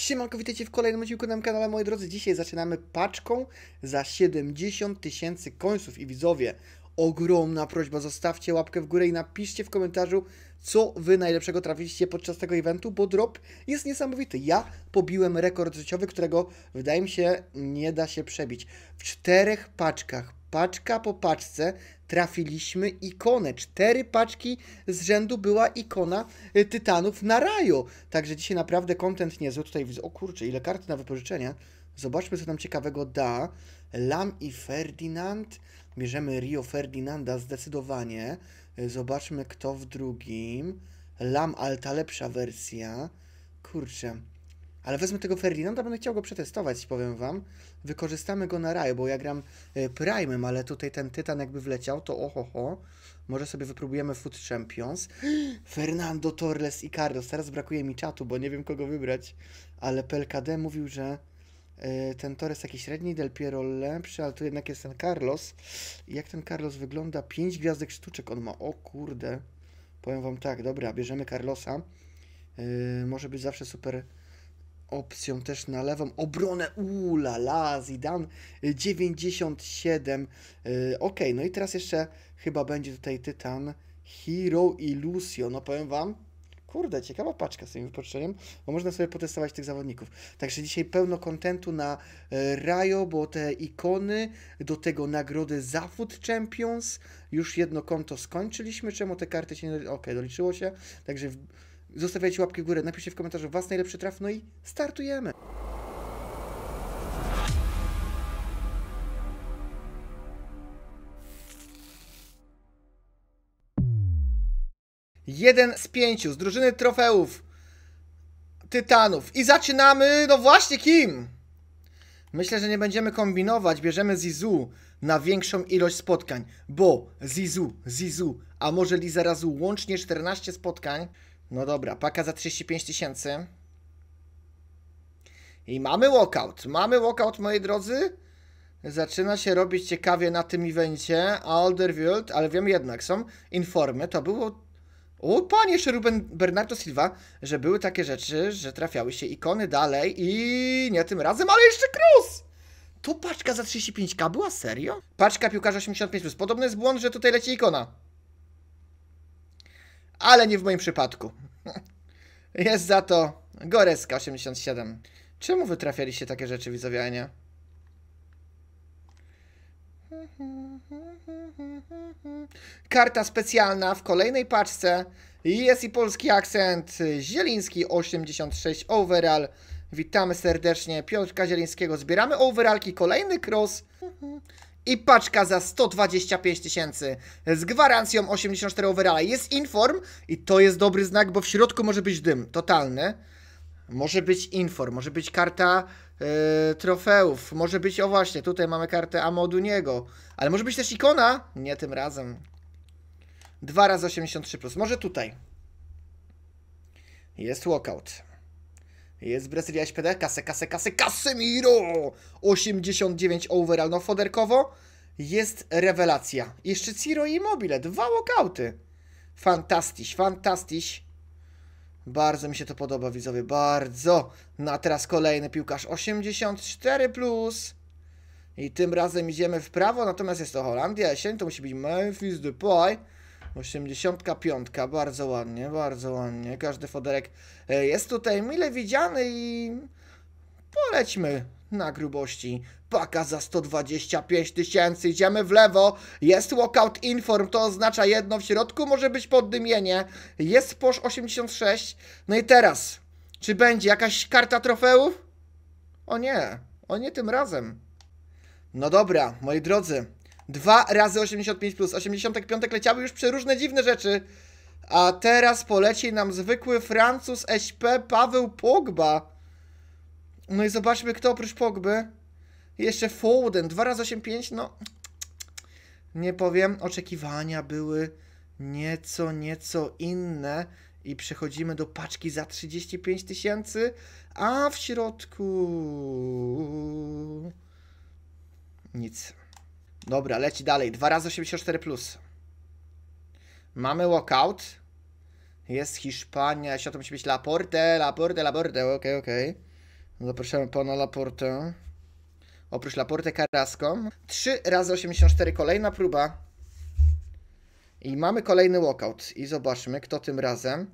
Siemanko, witajcie w kolejnym odcinku na kanale, moi drodzy. Dzisiaj zaczynamy paczką za 70 tysięcy końców i widzowie, ogromna prośba, zostawcie łapkę w górę i napiszcie w komentarzu, co Wy najlepszego trafiliście podczas tego eventu, bo drop jest niesamowity. Ja pobiłem rekord życiowy, którego wydaje mi się nie da się przebić. W czterech paczkach paczka po paczce trafiliśmy ikonę. Cztery paczki z rzędu była ikona y, Tytanów na raju. Także dzisiaj naprawdę kontent niezły. Tutaj widzę, o kurczę, ile kart na wypożyczenie. Zobaczmy, co nam ciekawego da. Lam i Ferdinand. Bierzemy Rio Ferdinanda zdecydowanie. Y, zobaczmy, kto w drugim. Lam, ale ta lepsza wersja. Kurczę. Ale wezmę tego Ferdinanda, będę chciał go przetestować, powiem wam. Wykorzystamy go na raju, bo ja gram y, Prime'em, ale tutaj ten Tytan jakby wleciał, to ohoho. Może sobie wypróbujemy Food Champions. Fernando Torres i Carlos. Teraz brakuje mi czatu, bo nie wiem kogo wybrać. Ale PLKD mówił, że y, ten Torres taki średni, Del Piero lepszy, ale tu jednak jest ten Carlos. I jak ten Carlos wygląda? 5 gwiazdek sztuczek on ma. O kurde. Powiem wam tak, dobra, bierzemy Carlosa. Y, może być zawsze super opcją też na lewą obronę. ula la, Zidane 97. Y, y, ok, no i teraz jeszcze chyba będzie tutaj Tytan Hero i No powiem Wam, kurde, ciekawa paczka z tym wypoczynkiem, bo można sobie potestować tych zawodników. Także dzisiaj pełno kontentu na y, Rajo, bo te ikony, do tego nagrody za Food Champions, już jedno konto skończyliśmy, czemu te karty się nie... Okej, okay, doliczyło się, także... Zostawiajcie łapki w górę, napiszcie w komentarzu Was najlepszy traf, no i startujemy! Jeden z pięciu z drużyny trofeów Tytanów. I zaczynamy, no właśnie kim? Myślę, że nie będziemy kombinować, bierzemy Zizu na większą ilość spotkań, bo Zizu, Zizu, a może Lizarazu łącznie 14 spotkań no dobra, paka za 35 tysięcy. I mamy walkout. Mamy walkout, moi drodzy. Zaczyna się robić ciekawie na tym evencie. Alderwild, ale wiem jednak, są informy. To było... O, panie, jeszcze Ruben Bernardo Silva, że były takie rzeczy, że trafiały się ikony dalej i nie tym razem, ale jeszcze Cruz! To paczka za 35k była serio? Paczka piłkarza 85+. Plus. Podobny jest błąd, że tutaj leci ikona ale nie w moim przypadku. Jest za to Goreska87. Czemu wytrafialiście takie rzeczy, widzowie, Karta specjalna w kolejnej paczce. Jest i polski akcent. Zieliński 86 overall. Witamy serdecznie Piotrka Zielińskiego. Zbieramy overallki. Kolejny cross i paczka za 125 tysięcy z gwarancją 84 overalla. Jest inform i to jest dobry znak, bo w środku może być dym totalny. Może być inform, może być karta yy, trofeów, może być, o właśnie, tutaj mamy kartę niego, ale może być też ikona, nie tym razem. 2 razy 83+, plus. może tutaj. Jest walkout. Jest Brazylia SPD, kasę, kasę, kasę, Casemiro! 89 overall, no foderkowo jest rewelacja. Jeszcze Ciro i Immobile, dwa walkouty. Fantastyś, fantastyś. Bardzo mi się to podoba, widzowie, bardzo. No a teraz kolejny piłkarz, 84+. Plus. I tym razem idziemy w prawo, natomiast jest to Holandia, jesień, to musi być Memphis Depay. 85, bardzo ładnie, bardzo ładnie. Każdy foderek e, jest tutaj mile widziany i polećmy na grubości. Paka za 125 tysięcy, idziemy w lewo, jest walkout inform, to oznacza jedno, w środku może być poddymienie, jest posz 86, no i teraz, czy będzie jakaś karta trofeów? O nie, o nie tym razem. No dobra, moi drodzy, Dwa razy 85 plus. 85 leciały już przeróżne dziwne rzeczy. A teraz poleci nam zwykły Francuz SP Paweł Pogba. No i zobaczmy kto oprócz Pogby. Jeszcze Foden. Dwa razy 85, no... Nie powiem, oczekiwania były nieco, nieco inne. I przechodzimy do paczki za 35 tysięcy, a w środku nic. Dobra, leci dalej. 2 razy 84 plus. Mamy walkout. Jest Hiszpania, jeśli o to musi być Laporte, Laporte, Laporte, okej, okay, okej. Okay. Zapraszamy pana Laporte. Oprócz Laporte Carrasco. 3 razy 84, kolejna próba. I mamy kolejny walkout. I zobaczmy, kto tym razem.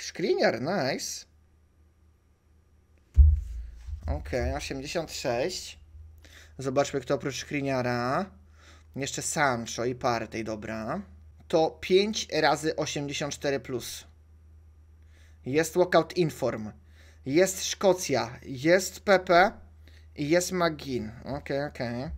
Skriniar, nice. Okej, okay, 86. Zobaczmy, kto oprócz Skriniara. Jeszcze Sancho i Partey, dobra. To 5 razy 84+. Plus. Jest Walkout Inform. Jest Szkocja. Jest Pepe. I jest Magin. Okej, okay, okej. Okay.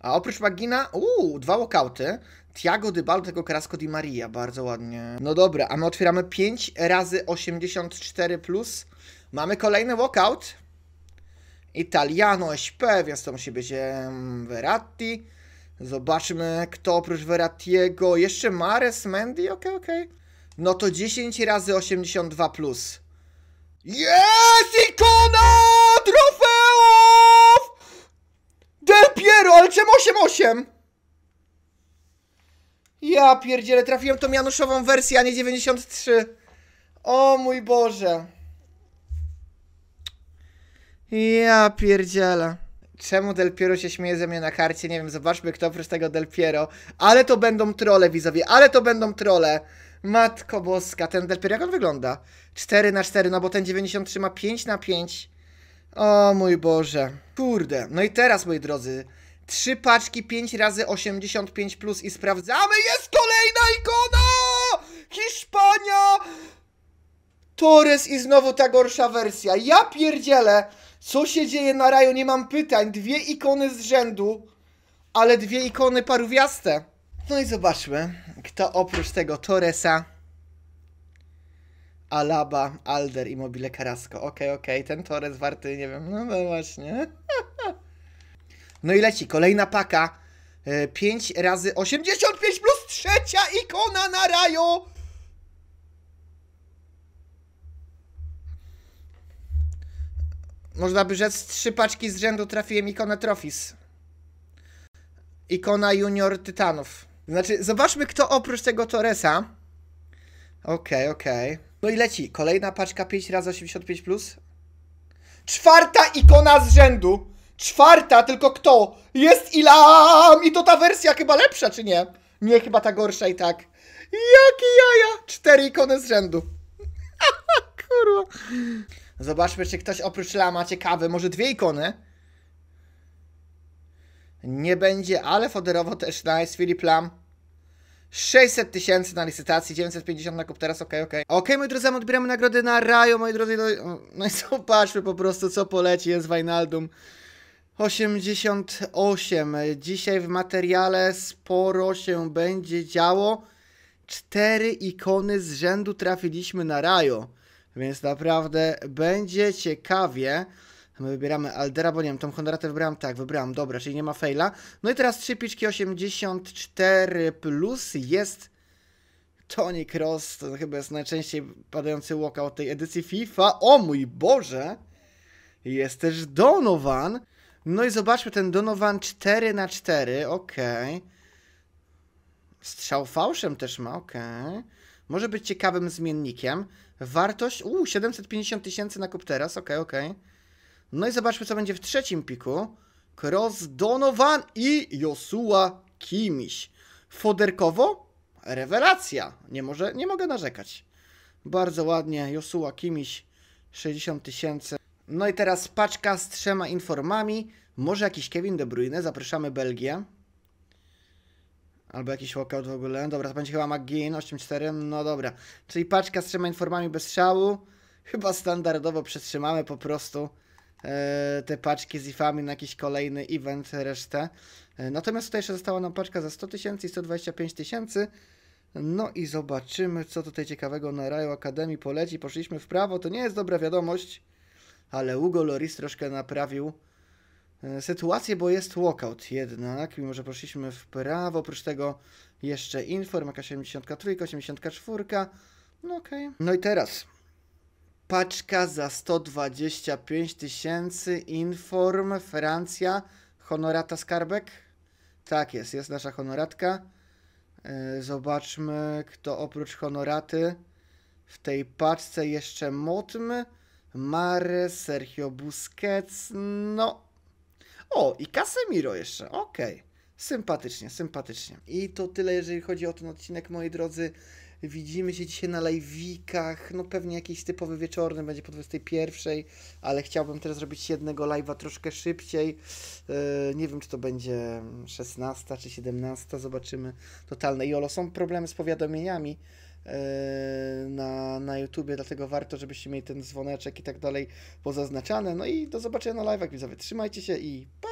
A oprócz Magina, uuu, dwa walkouty. Tiago Dybal, tego Carrasco Di Maria, bardzo ładnie. No dobra, a my otwieramy 5 razy 84 plus Mamy kolejny walkout. Italiano SP, więc to musi być Verratti. Zobaczmy, kto oprócz Verrattiego. Jeszcze Mares, Mendy, okej, okay, okej. Okay. No to 10 razy 82+. Plus. Jest ikona trofeów! Del Piero, ale czemu 8-8? Ja pierdzielę, trafiłem tą Januszową wersję, a nie 93. O mój Boże. Ja pierdziela. Czemu Del Piero się śmieje ze mnie na karcie? Nie wiem, zobaczmy kto oprócz tego Del Piero. Ale to będą trole, widzowie, ale to będą trole. Matko boska, ten Del Piero jak on wygląda? 4 na 4 no bo ten 93 ma 5 na 5 O mój Boże. Kurde. No i teraz, moi drodzy, trzy paczki 5 razy 85 plus i sprawdzamy. Jest kolejna ikona! Hiszpania! Torres i znowu ta gorsza wersja. Ja pierdzielę, co się dzieje na raju, nie mam pytań. Dwie ikony z rzędu, ale dwie ikony paruwiaste. No i zobaczmy, kto oprócz tego Torresa, Alaba, Alder i Mobile Carrasco. Okej, okay, okej, okay. ten Torres warty, nie wiem, no, no właśnie. no i leci, kolejna paka. 5 e, razy 85 plus trzecia ikona na raju! można by rzec, trzy paczki z rzędu trafiłem ikonę Trophies. Ikona Junior Tytanów. Znaczy, zobaczmy kto oprócz tego Torresa. Okej, okay, okej. Okay. No i leci. Kolejna paczka 5 razy 85+. Plus. Czwarta ikona z rzędu. Czwarta, tylko kto? Jest Ilam! I to ta wersja chyba lepsza, czy nie? Nie, chyba ta gorsza i tak. Jaki jaja! Cztery ikony z rzędu. Kurwa. Zobaczmy, czy ktoś oprócz Lama ciekawy, może dwie ikony. Nie będzie, ale foderowo też nice. Filip Lam. 600 tysięcy na licytacji, 950 na kup teraz, okej, okay, okej. Okay. Okej, okay, moi drodzy, odbieramy nagrody na Rajo, moi drodzy, no, no i zobaczmy po prostu, co poleci, jest Wijnaldum. 88. Dzisiaj w materiale sporo się będzie działo. Cztery ikony z rzędu trafiliśmy na Rajo. Więc naprawdę będzie ciekawie. My wybieramy Aldera, bo nie wiem, tą Honoratę wybrałem tak, wybrałem, dobra, czyli nie ma faila. No i teraz trzy piczki 84 plus jest Tony Cross, to chyba jest najczęściej padający walkout tej edycji FIFA. O mój Boże! Jest też Donovan. No i zobaczmy ten Donovan 4 na 4 okej. Okay. Strzał fałszem też ma, okej. Okay. Może być ciekawym zmiennikiem. Wartość, uuu, 750 tysięcy na kup teraz, okej, okay, okej. Okay. No i zobaczmy, co będzie w trzecim piku. Cross Donovan i Josua Kimiś. Foderkowo? Rewelacja. Nie, może, nie mogę narzekać. Bardzo ładnie, Josua Kimiś, 60 tysięcy. No i teraz paczka z trzema informami. Może jakiś Kevin De Bruyne, zapraszamy Belgię. Albo jakiś walkout w ogóle. No dobra, to będzie chyba McGinn 8-4. No dobra. Czyli paczka z trzema informami bez szału. Chyba standardowo przetrzymamy po prostu e, te paczki z ifami na jakiś kolejny event, resztę. E, natomiast tutaj jeszcze została nam paczka za 100 tysięcy i 125 tysięcy. No i zobaczymy, co tutaj ciekawego na Rayo Akademii poleci. Poszliśmy w prawo, to nie jest dobra wiadomość, ale Ugo Loris troszkę naprawił E, sytuację, bo jest walkout jednak, mimo że poszliśmy w prawo. Oprócz tego jeszcze Inform, 73, 84. No okej. Okay. No i teraz paczka za 125 tysięcy, Inform, Francja, honorata skarbek. Tak jest, jest nasza honoratka. E, zobaczmy, kto oprócz honoraty w tej paczce jeszcze Motm, Mare, Sergio Busquets, no o, i Casemiro jeszcze, okej. Okay. Sympatycznie, sympatycznie. I to tyle, jeżeli chodzi o ten odcinek, moi drodzy. Widzimy się dzisiaj na live'ikach, no pewnie jakiś typowy wieczorny, będzie po 21, ale chciałbym teraz zrobić jednego live'a troszkę szybciej. Yy, nie wiem, czy to będzie 16 czy 17, zobaczymy. Totalne jolo, są problemy z powiadomieniami, E, na, na YouTubie, dlatego warto, żebyście mieli ten dzwoneczek i tak dalej pozaznaczane. No i do zobaczenia na live'ach, widzowie. Trzymajcie się i pa!